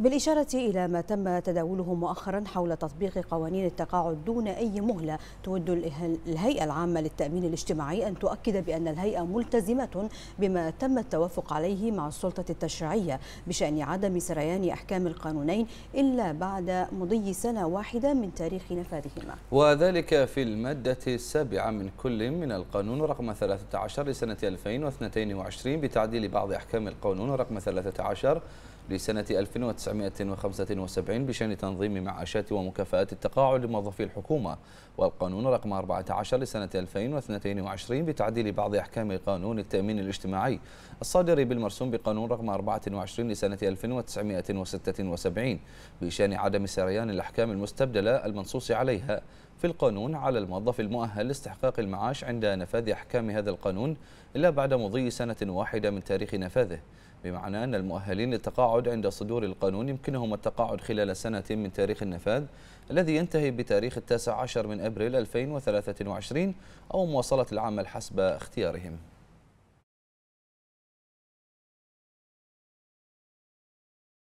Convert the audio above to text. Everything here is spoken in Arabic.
بالإشارة إلى ما تم تداوله مؤخرا حول تطبيق قوانين التقاعد دون أي مهلة تود الهيئة العامة للتأمين الاجتماعي أن تؤكد بأن الهيئة ملتزمة بما تم التوافق عليه مع السلطة التشريعية بشأن عدم سريان أحكام القانونين إلا بعد مضي سنة واحدة من تاريخ نفاذهما وذلك في المادة السابعة من كل من القانون رقم 13 لسنة 2022 بتعديل بعض أحكام القانون رقم 13 لسنة 2019 1975 بشأن تنظيم معاشات ومكافآت التقاعد لموظفي الحكومة والقانون رقم 14 لسنة 2022 بتعديل بعض أحكام قانون التأمين الاجتماعي الصادر بالمرسوم بقانون رقم 24 لسنة 1976 بشأن عدم سريان الأحكام المستبدلة المنصوص عليها في القانون على الموظف المؤهل لاستحقاق المعاش عند نفاذ أحكام هذا القانون إلا بعد مضي سنة واحدة من تاريخ نفاذه بمعنى أن المؤهلين للتقاعد عند صدور القانون يمكنهم التقاعد خلال سنة من تاريخ النفاذ الذي ينتهي بتاريخ التاسع عشر من أبريل 2023 أو مواصلة العمل حسب اختيارهم